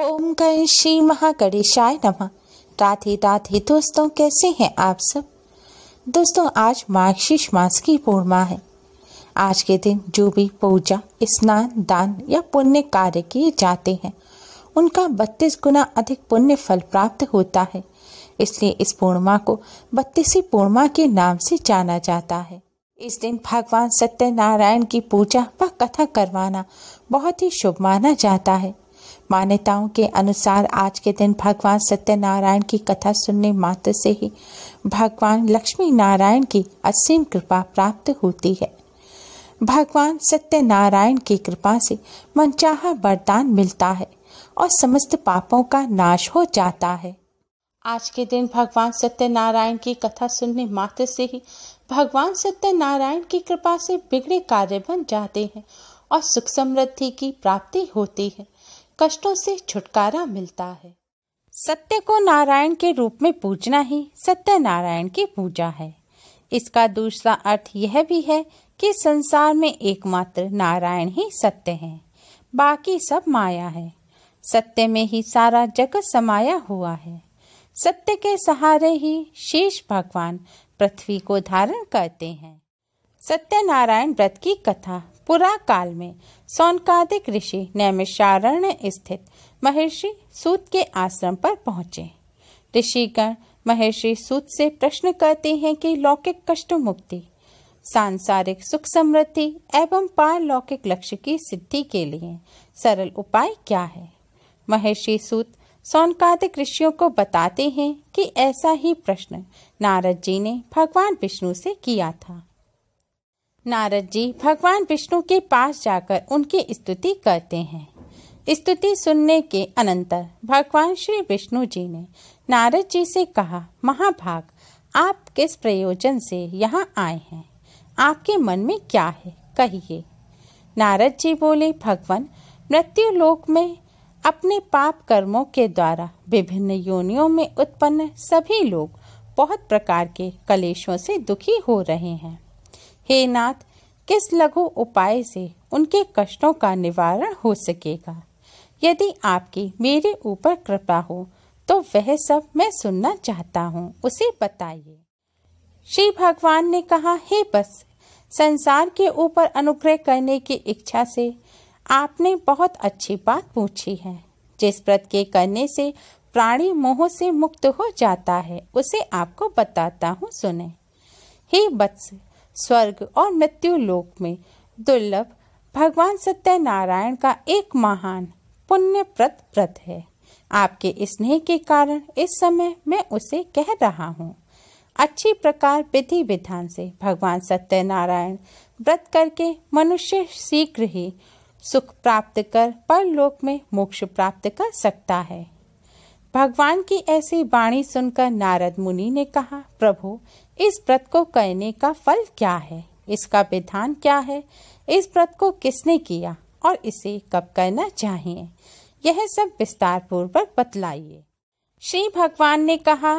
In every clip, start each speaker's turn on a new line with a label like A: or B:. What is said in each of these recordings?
A: ओम गण श्री महागणेशाय नम राधे राधे दोस्तों कैसे हैं आप सब दोस्तों आज मार्गशीर्ष मास की पूर्णिमा है आज के दिन जो भी पूजा स्नान दान या पुण्य कार्य किए जाते हैं उनका बत्तीस गुना अधिक पुण्य फल प्राप्त होता है इसलिए इस पूर्णिमा को बत्तीसी पूर्णिमा के नाम से जाना जाता है इस दिन भगवान सत्यनारायण की पूजा व कथा करवाना बहुत ही शुभ माना जाता है मान्यताओं के अनुसार आज के दिन भगवान सत्यनारायण की कथा सुनने मात्र से ही भगवान लक्ष्मी नारायण की असीम कृपा प्राप्त होती है भगवान सत्यनारायण की कृपा से मनचाहा वरदान मिलता है और समस्त पापों का नाश हो जाता है आज के दिन भगवान सत्यनारायण की कथा सुनने मात्र से ही भगवान सत्यनारायण की कृपा से बिगड़े कार्य बन जाते हैं और सुख समृद्धि की प्राप्ति होती है कष्टों से छुटकारा मिलता है सत्य को नारायण के रूप में पूजना ही सत्य नारायण की पूजा है इसका दूसरा अर्थ यह भी है कि संसार में एकमात्र नारायण ही सत्य है बाकी सब माया है सत्य में ही सारा जगत समाया हुआ है सत्य के सहारे ही शेष भगवान पृथ्वी को धारण करते हैं सत्यनारायण व्रत की कथा काल में सोनकादिक ऋषि नैमिषारण्य स्थित महर्षि सूत के आश्रम पर पहुंचे ऋषिगण महर्षि सूत से प्रश्न करते हैं कि लौकिक कष्ट मुक्ति सांसारिक सुख समृद्धि एवं पारलौकिक लक्ष्य की सिद्धि के लिए सरल उपाय क्या है महर्षि सूत सोनकादिक ऋषियों को बताते हैं कि ऐसा ही प्रश्न नारद जी ने भगवान विष्णु से किया था नारद जी भगवान विष्णु के पास जाकर उनकी स्तुति करते हैं स्तुति सुनने के अनंतर भगवान श्री विष्णु जी ने नारद जी से कहा महाभाग आप किस प्रयोजन से यहाँ आए हैं आपके मन में क्या है कहिए नारद जी बोले भगवान मृत्यु लोक में अपने पाप कर्मों के द्वारा विभिन्न योनियों में उत्पन्न सभी लोग बहुत प्रकार के कलेशों से दुखी हो रहे हैं हे नाथ किस लघु उपाय से उनके कष्टों का निवारण हो सकेगा यदि आपकी मेरे ऊपर कृपा हो तो वह सब मैं सुनना चाहता हूँ उसे बताइए श्री भगवान ने कहा हे बस संसार के ऊपर अनुग्रह करने की इच्छा से आपने बहुत अच्छी बात पूछी है जिस व्रत के करने से प्राणी मोह से मुक्त हो जाता है उसे आपको बताता हूँ सुने हे बत्स स्वर्ग और मृत्यु लोक में दुर्लभ भगवान सत्यनारायण का एक महान पुण्य प्रत व्रत है आपके स्नेह के कारण इस समय मैं उसे कह रहा हूँ अच्छी प्रकार विधि विधान से भगवान सत्यनारायण व्रत करके मनुष्य शीघ्र ही सुख प्राप्त कर परलोक में मोक्ष प्राप्त कर सकता है भगवान की ऐसी वाणी सुनकर नारद मुनि ने कहा प्रभु इस व्रत को करने का फल क्या है इसका विधान क्या है इस व्रत को किसने किया और इसे कब करना चाहिए यह सब विस्तार पूर्वक बतलाइए श्री भगवान ने कहा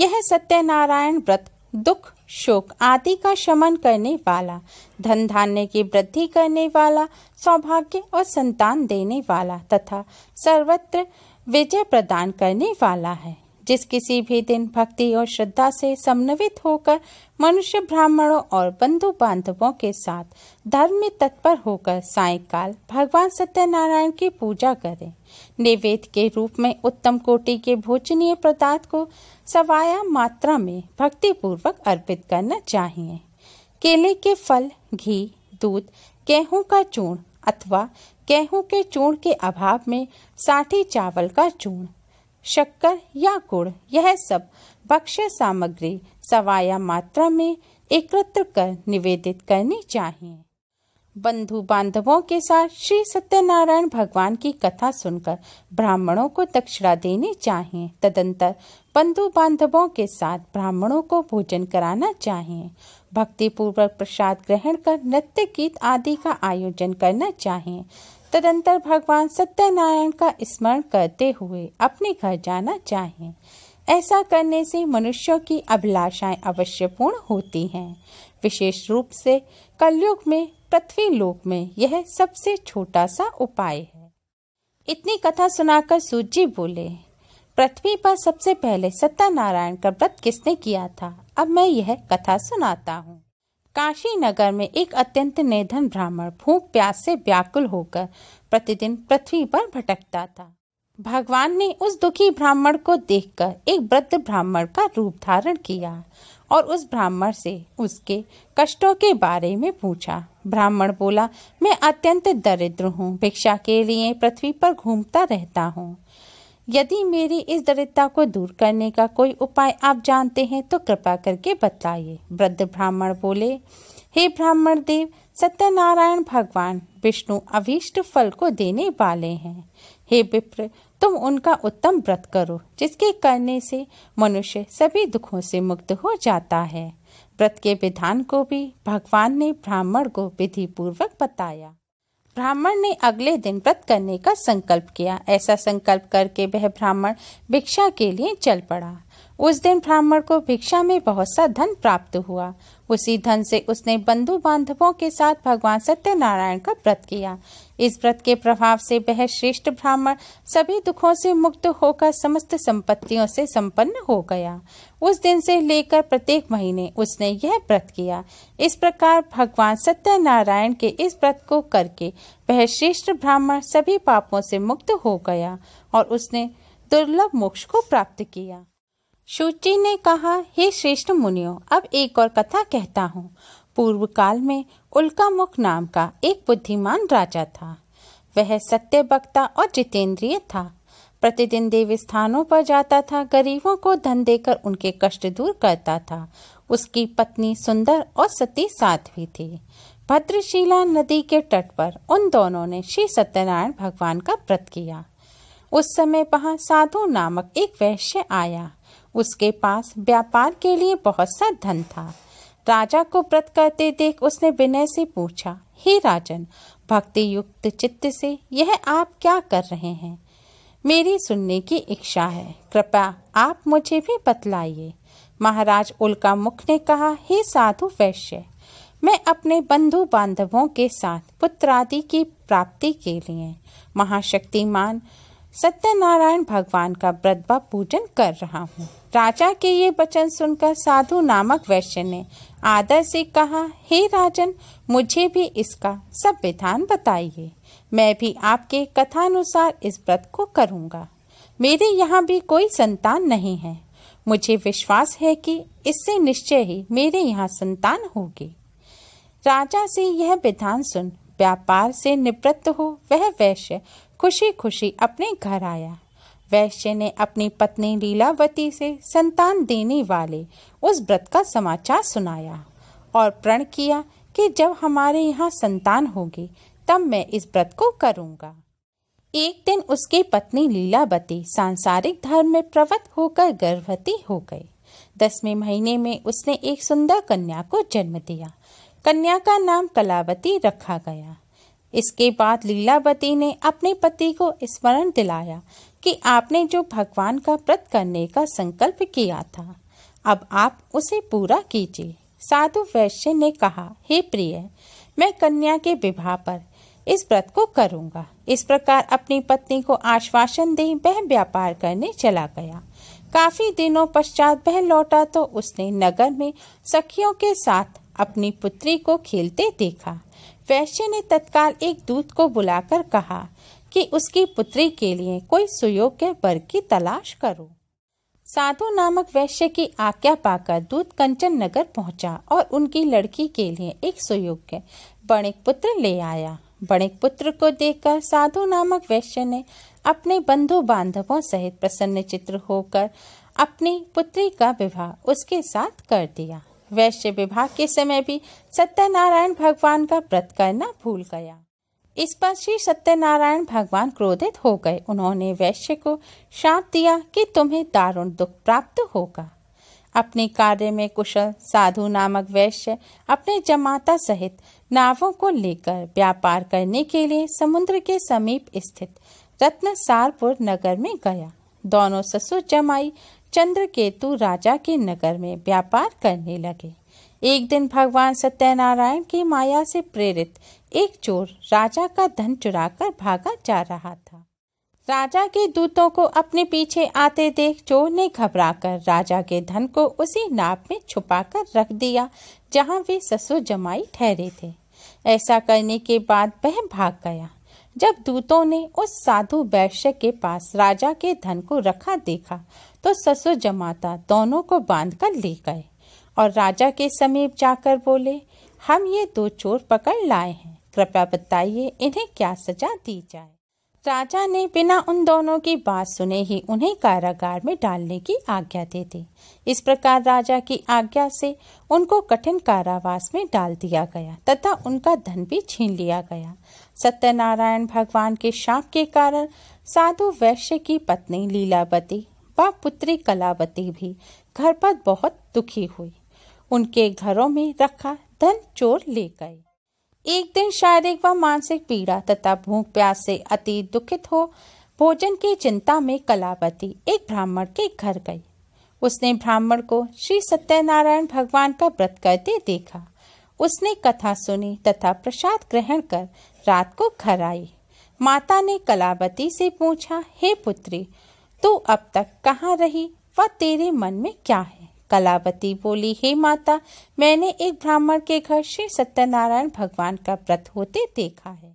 A: यह सत्यनारायण व्रत दुख शोक आदि का शमन करने वाला धन धान्य की वृद्धि करने वाला सौभाग्य और संतान देने वाला तथा सर्वत्र विजय प्रदान करने वाला है जिस किसी भी दिन भक्ति और श्रद्धा से समन्वित होकर मनुष्य ब्राह्मणों और बंधु बांधवों के साथ धर्म में तत्पर होकर सायकाल भगवान सत्यनारायण की पूजा करें नैवेद्य के रूप में उत्तम कोटि के भोजनीय पदार्थ को सवाया मात्रा में भक्ति पूर्वक अर्पित करना चाहिए केले के फल घी दूध गेहूं का चूर्ण अथवा गेहूं के चूर्ण के अभाव में साठी चावल का चूर्ण शक्कर या गुड़ यह सब भक्ष्य सामग्री सवाया मात्रा में एकत्र कर निवेदित करनी चाहिए बंधु बांधवों के साथ श्री सत्यनारायण भगवान की कथा सुनकर ब्राह्मणों को दक्षिणा देनी चाहिए तदंतर बंधु बांधवों के साथ ब्राह्मणों को भोजन कराना चाहिए भक्ति पूर्वक प्रसाद ग्रहण कर नृत्य गीत आदि का आयोजन करना चाहिए तदंतर भगवान सत्यनारायण का स्मरण करते हुए अपने घर जाना चाहिए ऐसा करने से मनुष्यों की अभिलाषाएं अवश्य पूर्ण होती हैं विशेष रूप से कलयुग में पृथ्वी लोक में यह सबसे छोटा सा उपाय है इतनी कथा सुनाकर सूजी बोले पृथ्वी पर सबसे पहले सत्यनारायण का व्रत किसने किया था अब मैं यह कथा सुनाता हूँ काशी नगर में एक अत्यंत निर्धन ब्राह्मण भूख प्यास से व्याकुल होकर प्रतिदिन पृथ्वी पर भटकता था भगवान ने उस दुखी ब्राह्मण को देखकर एक वृद्ध ब्राह्मण का रूप धारण किया और उस ब्राह्मण से उसके कष्टों के बारे में पूछा ब्राह्मण बोला मैं अत्यंत दरिद्र हूँ भिक्षा के लिए पृथ्वी पर घूमता रहता हूँ यदि मेरी इस दरिद्रता को दूर करने का कोई उपाय आप जानते हैं तो कृपा करके बताइए वृद्ध ब्राह्मण बोले हे ब्राह्मण देव सत्यनारायण भगवान विष्णु अभीष्ट फल को देने वाले हैं हे विप्र तुम उनका उत्तम व्रत करो जिसके करने से मनुष्य सभी दुखों से मुक्त हो जाता है व्रत के विधान को भी भगवान ने ब्राह्मण को विधि पूर्वक बताया ब्राह्मण ने अगले दिन व्रत करने का संकल्प किया ऐसा संकल्प करके वह ब्राह्मण भिक्षा के लिए चल पड़ा उस दिन ब्राह्मण को भिक्षा में बहुत सा धन प्राप्त हुआ उसी धन से उसने बंधु बांधवों के साथ भगवान सत्यनारायण का व्रत किया इस व्रत के प्रभाव से वह श्रेष्ठ ब्राह्मण सभी दुखों से मुक्त होकर समस्त संपत्तियों से संपन्न हो गया उस दिन से लेकर प्रत्येक महीने उसने यह व्रत किया इस प्रकार भगवान सत्यनारायण के इस व्रत को करके वह श्रेष्ठ ब्राह्मण सभी पापों से मुक्त हो गया और उसने दुर्लभ मोक्ष को प्राप्त किया शुचि ने कहा हे श्रेष्ठ मुनियो अब एक और कथा कहता हूँ पूर्व काल में उल्कामुख नाम का एक बुद्धिमान राजा था वह सत्य वक्ता और जितेंद्रिय था प्रतिदिन देव स्थानों पर जाता था गरीबों को धन देकर उनके कष्ट दूर करता था उसकी पत्नी सुंदर और सती साध्वी थी भद्रशिला नदी के तट पर उन दोनों ने श्री सत्यनारायण भगवान का व्रत किया उस समय वहां साधु नामक एक वैश्य आया उसके पास व्यापार के लिए बहुत सा धन था राजा को व्रत करते देख उसने विनय से पूछा हे राजन भक्ति युक्त चित्त से यह आप क्या कर रहे हैं मेरी सुनने की इच्छा है कृपया आप मुझे भी बतलाइए महाराज उल्का मुख ने कहा हे साधु वैश्य मैं अपने बंधु बांधवों के साथ पुत्रादि की प्राप्ति के लिए महाशक्तिमान सत्यनारायण भगवान का ब्रदवा पूजन कर रहा हूँ राजा के ये वचन सुनकर साधु नामक वैश्य ने आदर से कहा हे राजन मुझे भी इसका सब विधान बताइए मैं भी आपके कथानुसार इस व्रत को करूँगा मेरे यहाँ भी कोई संतान नहीं है मुझे विश्वास है कि इससे निश्चय ही मेरे यहाँ संतान होगी राजा से यह विधान सुन व्यापार से निवृत्त हो वह वैश्य खुशी खुशी अपने घर आया वैश्य ने अपनी पत्नी लीलावती से संतान देने वाले उस व्रत का समाचार सुनाया और प्रण किया कि जब हमारे यहाँ संतान होगी तब मैं इस व्रत को करूँगा एक दिन उसकी पत्नी लीलावती सांसारिक धर्म में प्रवत होकर गर्भवती हो गई दसवें महीने में उसने एक सुंदर कन्या को जन्म दिया कन्या का नाम कलावती रखा गया इसके बाद लीलावती ने अपने पति को स्मरण दिलाया कि आपने जो भगवान का व्रत करने का संकल्प किया था अब आप उसे पूरा कीजिए साधु वैश्य ने कहा हे प्रिय मैं कन्या के विवाह पर इस व्रत को करूंगा इस प्रकार अपनी पत्नी को आश्वासन दे वह व्यापार करने चला गया काफी दिनों पश्चात वह लौटा तो उसने नगर में सखियों के साथ अपनी पुत्री को खेलते देखा वैश्य ने तत्काल एक दूत को बुलाकर कहा कि उसकी पुत्री के लिए कोई सुयोग्य वर की तलाश करो साधु नामक वैश्य की आज्ञा पाकर दूत कंचन नगर पहुंचा और उनकी लड़की के लिए एक सुयोग्य बणिक पुत्र ले आया बणिक पुत्र को देखकर साधु नामक वैश्य ने अपने बंधु बांधवों सहित प्रसन्न चित्र होकर अपनी पुत्री का विवाह उसके साथ कर दिया वैश्य विभाग के समय भी सत्यनारायण भगवान का व्रत करना भूल गया इस पर श्री सत्यनारायण भगवान क्रोधित हो गए उन्होंने वैश्य को श्राप दिया कि तुम्हें दारुण दुख प्राप्त होगा अपने कार्य में कुशल साधु नामक वैश्य अपने जमाता सहित नावों को लेकर व्यापार करने के लिए समुद्र के समीप स्थित रत्नसारपुर नगर में गया दोनों ससुर जमाई चंद्रकेतु राजा के नगर में व्यापार करने लगे एक दिन भगवान सत्यनारायण की माया से प्रेरित एक चोर राजा का धन चुराकर भागा जा रहा था राजा के दूतों को अपने पीछे आते देख चोर ने घबराकर राजा के धन को उसी नाप में छुपाकर रख दिया जहां वे ससुर जमाई ठहरे थे ऐसा करने के बाद वह भाग गया जब दूतों ने उस साधु वैश्य के पास राजा के धन को रखा देखा तो ससुर जमाता दोनों को बांध कर ले गए और राजा के समीप जाकर बोले हम ये दो चोर पकड़ लाए हैं कृपया बताइए इन्हें क्या सजा दी जाए राजा ने बिना उन दोनों की बात सुने ही उन्हें कारागार में डालने की आज्ञा दे दी इस प्रकार राजा की आज्ञा से उनको कठिन कारावास में डाल दिया गया तथा उनका धन भी छीन लिया गया सत्यनारायण भगवान के शाप के कारण साधु वैश्य की पत्नी लीलावती व पुत्री कलावती भी घर पर बहुत दुखी हुई उनके घरों में रखा धन चोर ले गए एक दिन शारीरिक व मानसिक पीड़ा तथा भूख प्यास से अति दुखित हो भोजन की चिंता में कलावती एक ब्राह्मण के घर गई उसने ब्राह्मण को श्री सत्यनारायण भगवान का व्रत करते देखा उसने कथा सुनी तथा प्रसाद ग्रहण कर रात को घर आई माता ने कलावती से पूछा हे पुत्री तू अब तक कहाँ रही व तेरे मन में क्या है कलावती बोली हे माता मैंने एक ब्राह्मण के घर श्री सत्यनारायण भगवान का व्रत होते देखा है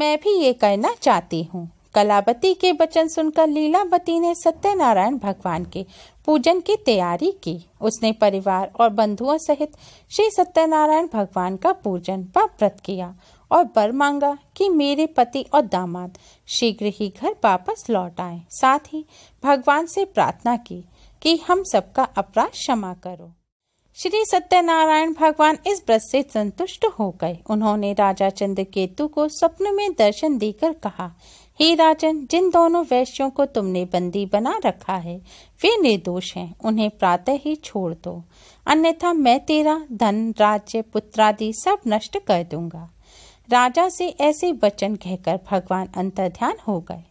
A: मैं भी ये कहना चाहती हूँ कलावती के वचन सुनकर लीलावती ने सत्यनारायण भगवान के पूजन की तैयारी की उसने परिवार और बंधुओं सहित श्री सत्यनारायण भगवान का पूजन व व्रत किया और बर मांगा कि मेरे पति और दामाद शीघ्र ही घर वापस लौट आए साथ ही भगवान से प्रार्थना की कि हम सबका अपराध क्षमा करो श्री सत्यनारायण भगवान इस व्रत से संतुष्ट हो गए उन्होंने राजा चंद्रकेतु को स्वप्न में दर्शन देकर कहा हे राजन जिन दोनों वैश्यों को तुमने बंदी बना रखा है वे निर्दोष हैं उन्हें प्रातः ही छोड़ दो अन्यथा मैं तेरा धन राज्य पुत्रादि सब नष्ट कर दूंगा राजा से ऐसे वचन कहकर भगवान अंतर्ध्यान हो गए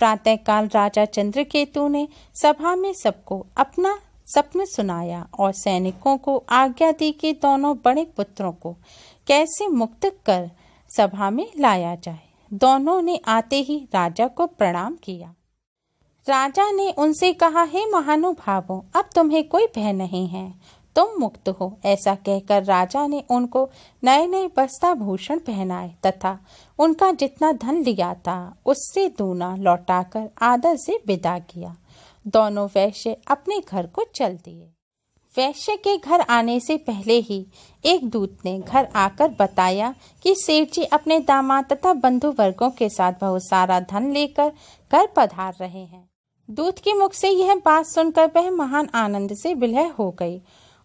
A: प्रातःकाल राजा चंद्रकेतु ने सभा में सबको अपना स्वप्न सुनाया और सैनिकों को आज्ञा दी कि दोनों बड़े पुत्रों को कैसे मुक्त कर सभा में लाया जाए दोनों ने आते ही राजा को प्रणाम किया राजा ने उनसे कहा हे महानुभावों अब तुम्हें कोई भय नहीं है तुम मुक्त हो ऐसा कहकर राजा ने उनको नए नए बस्ता भूषण पहनाए तथा उनका जितना धन लिया था उससे दूना लौटाकर आदर से विदा किया दोनों वैश्य अपने घर को चल दिए वैश्य के घर आने से पहले ही एक दूत ने घर आकर बताया कि सेठ जी अपने दामाद तथा बंधु वर्गों के साथ बहुत सारा धन लेकर घर पधार रहे हैं दूत के मुख से यह बात सुनकर वह महान आनंद से विलय हो गई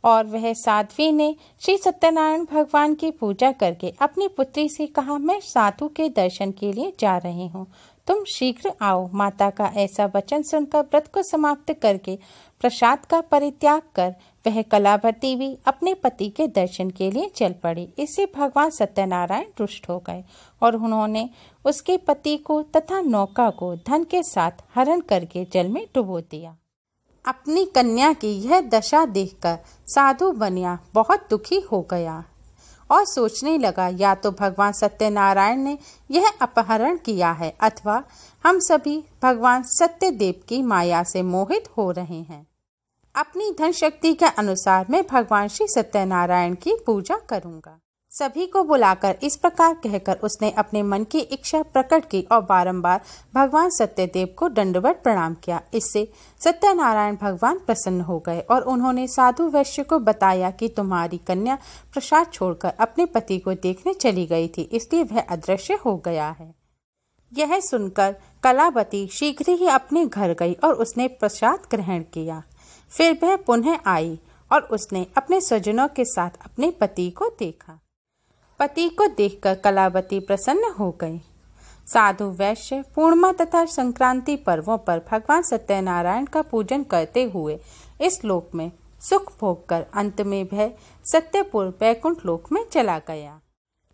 A: और वह साध्वी ने श्री सत्यनारायण भगवान की पूजा करके अपनी पुत्री से कहा मैं साधु के दर्शन के लिए जा रही हूँ तुम शीघ्र आओ माता का ऐसा वचन सुनकर व्रत को समाप्त करके प्रसाद का परित्याग कर वह कलावती भी अपने पति के दर्शन के लिए चल पड़ी इससे भगवान सत्यनारायण रुष्ट हो गए और उन्होंने उसके पति को तथा नौका को धन के साथ हरण करके जल में डुबो दिया अपनी कन्या की यह दशा देखकर साधु बनिया बहुत दुखी हो गया और सोचने लगा या तो भगवान सत्यनारायण ने यह अपहरण किया है अथवा हम सभी भगवान सत्यदेव की माया से मोहित हो रहे हैं अपनी धन शक्ति के अनुसार मैं भगवान श्री सत्यनारायण की पूजा करूंगा सभी को बुलाकर इस प्रकार कहकर उसने अपने मन की इच्छा प्रकट की और बारंबार भगवान सत्यदेव को दंडवत प्रणाम किया इससे सत्यनारायण भगवान प्रसन्न हो गए और उन्होंने साधु वैश्य को बताया कि तुम्हारी कन्या प्रसाद छोड़कर अपने पति को देखने चली गई थी इसलिए वह अदृश्य हो गया है यह सुनकर कलावती शीघ्र ही अपने घर गई और उसने प्रसाद ग्रहण किया फिर वह पुनः आई और उसने अपने स्वजनों के साथ अपने पति को देखा पति को देखकर कलावती प्रसन्न हो गई साधु वैश्य पूर्णिमा तथा संक्रांति पर्वों पर भगवान सत्यनारायण का पूजन करते हुए इस लोक में सुख भोग कर अंत में भय सत्यपुर वैकुंठ लोक में चला गया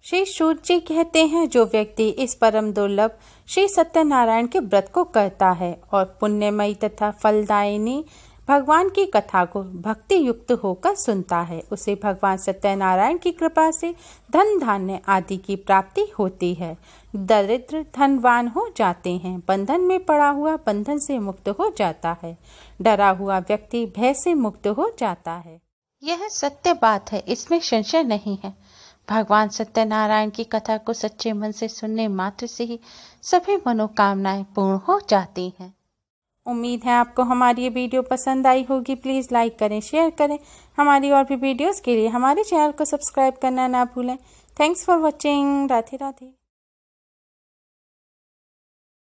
A: श्री सूर्य जी कहते हैं जो व्यक्ति इस परम दुर्लभ श्री सत्यनारायण के व्रत को करता है और पुण्यमयी तथा फलदायिनी भगवान की कथा को भक्ति युक्त होकर सुनता है उसे भगवान सत्यनारायण की कृपा से धन धान्य आदि की प्राप्ति होती है दरिद्र धनवान हो जाते हैं बंधन में पड़ा हुआ बंधन से मुक्त हो जाता है डरा हुआ व्यक्ति भय से मुक्त हो जाता है यह सत्य बात है इसमें संशय नहीं है भगवान सत्यनारायण की कथा को सच्चे मन से सुनने मात्र से ही सभी मनोकामनाएं पूर्ण हो जाती हैं उम्मीद है आपको हमारी ये वीडियो पसंद आई होगी प्लीज़ लाइक करें शेयर करें हमारी और भी वीडियोस के लिए हमारे चैनल को सब्सक्राइब करना ना भूलें thanks for watching Radhe Radhe